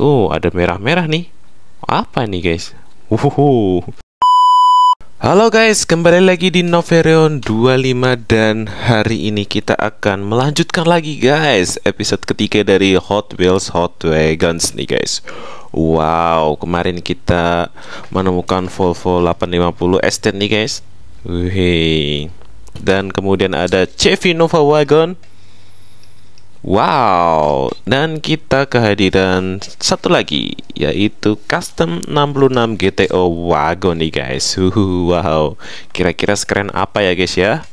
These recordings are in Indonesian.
Oh, ada merah-merah nih. Apa nih, guys? Uhuhu. Halo guys, kembali lagi di Noverion 25 dan hari ini kita akan melanjutkan lagi guys episode ketiga dari Hot Wheels Hot Wagons nih guys. Wow, kemarin kita menemukan Volvo 850 ST nih guys. Wih. Dan kemudian ada Chevy Nova Wagon Wow, dan kita kehadiran satu lagi yaitu custom 66 GTO wagon nih guys. wow, kira-kira sekeren apa ya guys ya?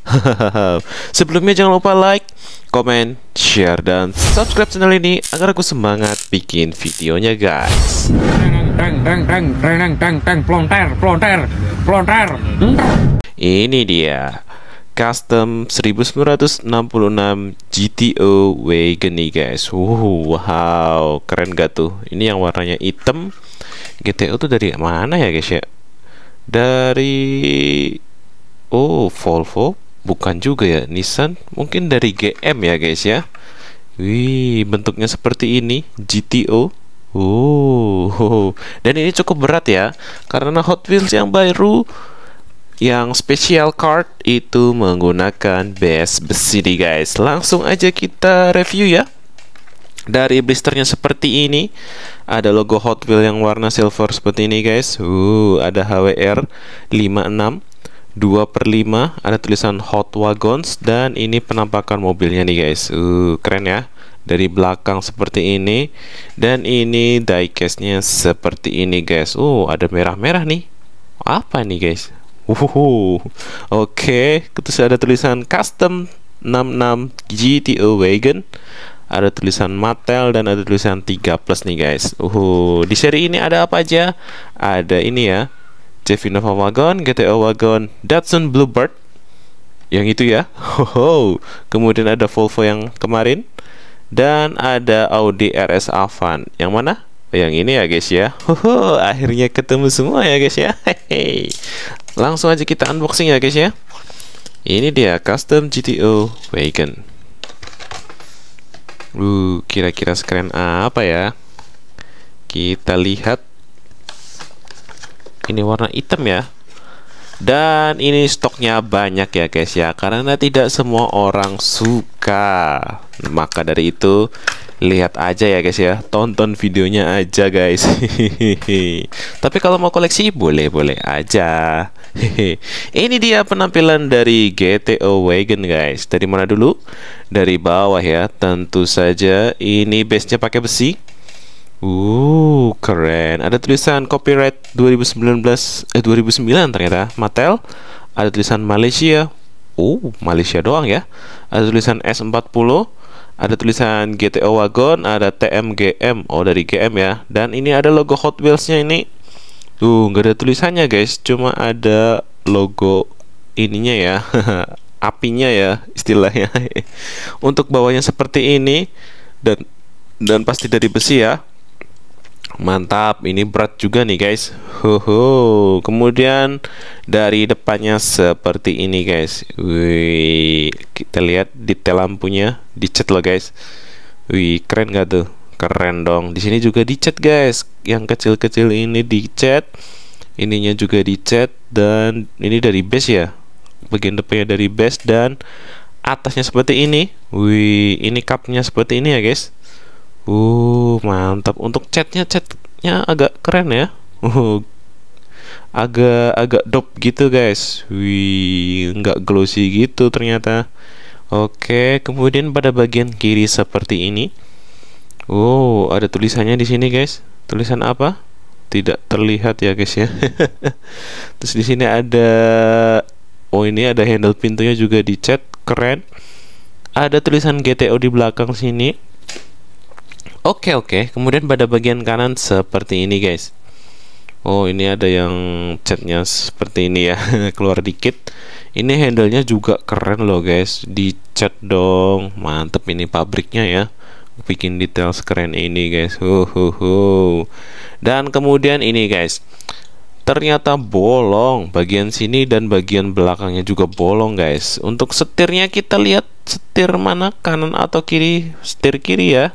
Sebelumnya jangan lupa like, comment, share dan subscribe channel ini agar aku semangat bikin videonya guys. Ini dia custom 1966 GTO wagon nih guys wow keren gak tuh ini yang warnanya hitam GTO tuh dari mana ya guys ya dari oh Volvo bukan juga ya Nissan mungkin dari GM ya guys ya wih bentuknya seperti ini GTO Oh, dan ini cukup berat ya, karena Hot Wheels yang baru yang special card itu menggunakan base besi nih guys Langsung aja kita review ya dari blisternya seperti ini ada logo Hot Wheels yang warna silver seperti ini guys uh, ada HWR 56 2 per 5 ada tulisan Hot Wagons dan ini penampakan mobilnya nih guys uh, keren ya dari belakang seperti ini dan ini diecastnya seperti ini guys uh ada merah-merah nih apa nih guys Uhuhu. Oke, okay. terus ada tulisan custom 66 GTO wagon. Ada tulisan Mattel dan ada tulisan 3 plus nih guys. Uhu. Di seri ini ada apa aja? Ada ini ya. Nova wagon, GTO wagon, Datsun Bluebird. Yang itu ya. Hoho. Kemudian ada Volvo yang kemarin dan ada Audi RS Avant. Yang mana? yang ini ya guys ya. Hoho, akhirnya ketemu semua ya guys ya. Hehehe. Langsung aja kita unboxing ya guys ya. Ini dia custom GTO wagon. Uh, kira-kira sekeren apa ya? Kita lihat. Ini warna hitam ya. Dan ini stoknya banyak ya guys ya Karena tidak semua orang suka Maka dari itu Lihat aja ya guys ya Tonton videonya aja guys Tapi kalau mau koleksi boleh-boleh aja Ini dia penampilan dari GTO Wagon guys Dari mana dulu? Dari bawah ya Tentu saja ini base-nya pakai besi Uh, keren. Ada tulisan copyright 2019 eh 2009 ternyata. Mattel. Ada tulisan Malaysia. Oh, Malaysia doang ya. Ada tulisan S40. Ada tulisan GTO Wagon, ada TMGM. Oh, dari GM ya. Dan ini ada logo Hot Wheels-nya ini. Tuh, nggak ada tulisannya, guys. Cuma ada logo ininya ya. apinya ya istilahnya. Untuk bawahnya seperti ini dan dan pasti dari besi ya mantap ini berat juga nih guys hoho kemudian dari depannya seperti ini guys wih kita lihat detail lampunya dicat loh guys wih keren gak tuh keren dong di sini juga dicat guys yang kecil-kecil ini dicat ininya juga dicat dan ini dari base ya bagian depannya dari base dan atasnya seperti ini wih ini cupnya seperti ini ya guys Uh, mantap. Untuk chatnya chatnya agak keren ya. Uh, agak agak dop gitu guys. Wih, nggak glossy gitu ternyata. Oke, kemudian pada bagian kiri seperti ini. Oh, ada tulisannya di sini guys. Tulisan apa? Tidak terlihat ya guys ya. Terus di sini ada oh ini ada handle pintunya juga dicat keren. Ada tulisan GTO di belakang sini. Oke okay, oke, okay. kemudian pada bagian kanan seperti ini guys. Oh ini ada yang catnya seperti ini ya, keluar dikit. Ini handlenya juga keren loh guys, dicat dong, mantep ini pabriknya ya. Bikin detail sekeren ini guys, huhuhu. Dan kemudian ini guys, ternyata bolong bagian sini dan bagian belakangnya juga bolong guys. Untuk setirnya kita lihat setir mana kanan atau kiri, setir kiri ya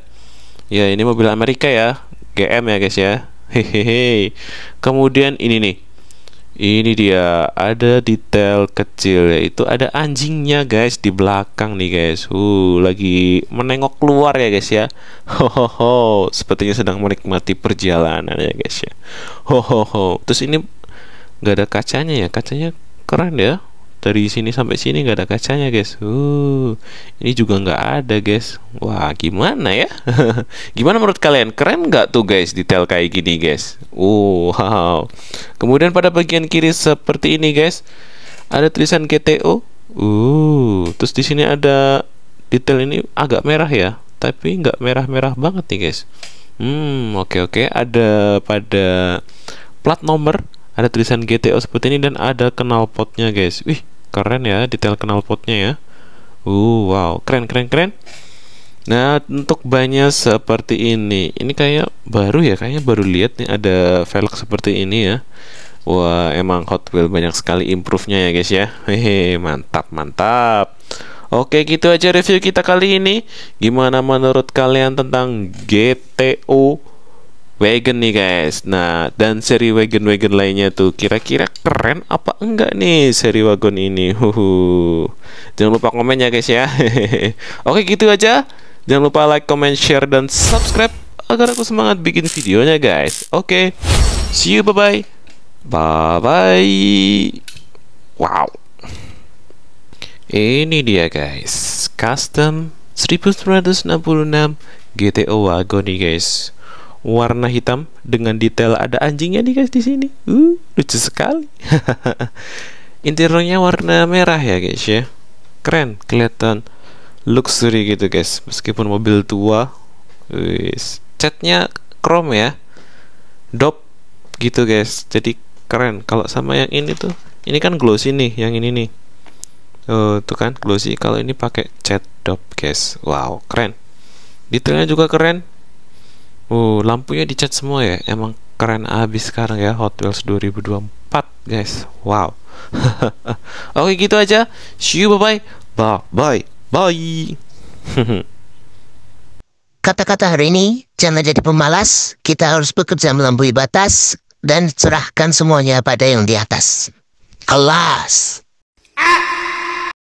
ya ini mobil Amerika ya GM ya guys ya hehehe kemudian ini nih ini dia ada detail kecil yaitu ada anjingnya guys di belakang nih guys uh lagi menengok keluar ya guys ya hohoho sepertinya sedang menikmati perjalanan ya guys ya hohoho terus ini nggak ada kacanya ya kacanya keren ya dari sini sampai sini nggak ada kacanya guys uh ini juga nggak ada guys wah gimana ya gimana menurut kalian keren nggak tuh guys detail kayak gini guys uh, wow kemudian pada bagian kiri seperti ini guys ada tulisan GTO uh terus di sini ada detail ini agak merah ya tapi nggak merah-merah banget nih guys hmm oke okay, oke okay. ada pada plat nomor ada tulisan GTO seperti ini dan ada kenal potnya guys wih keren ya detail knalpotnya ya uh wow keren keren keren nah untuk banyak seperti ini ini kayak baru ya kayaknya baru lihat nih ada velg seperti ini ya wah emang Hot Wheels banyak sekali improve-nya ya guys ya hehe mantap mantap Oke gitu aja review kita kali ini Gimana menurut kalian tentang GTO wagon nih guys Nah dan seri wagon-wagon lainnya tuh kira-kira keren apa enggak nih seri wagon ini Huhu. Jangan lupa komen ya guys ya Oke gitu aja Jangan lupa like, comment, share, dan subscribe Agar aku semangat bikin videonya guys Oke See you bye-bye Bye-bye Wow Ini dia guys Custom 1966 GTO Wagon nih guys warna hitam dengan detail ada anjingnya nih guys di sini. Uh, lucu sekali. Interiornya warna merah ya guys ya. Keren, kelihatan luxury gitu guys. Meskipun mobil tua, wis. Catnya chrome ya. Dop gitu guys. Jadi keren. Kalau sama yang ini tuh, ini kan glossy nih, yang ini nih. Oh, tuh kan glossy. Kalau ini pakai cat dop guys. Wow, keren. Detailnya juga keren Uh, lampunya dicat semua ya. Emang keren abis sekarang ya Hot Wheels 2024, guys. Wow. Oke, okay, gitu aja. See you bye-bye. Bye-bye. Bye. Kata-kata hari ini, jangan jadi pemalas. Kita harus bekerja melampaui batas dan cerahkan semuanya pada yang di atas. Kelas. Ah!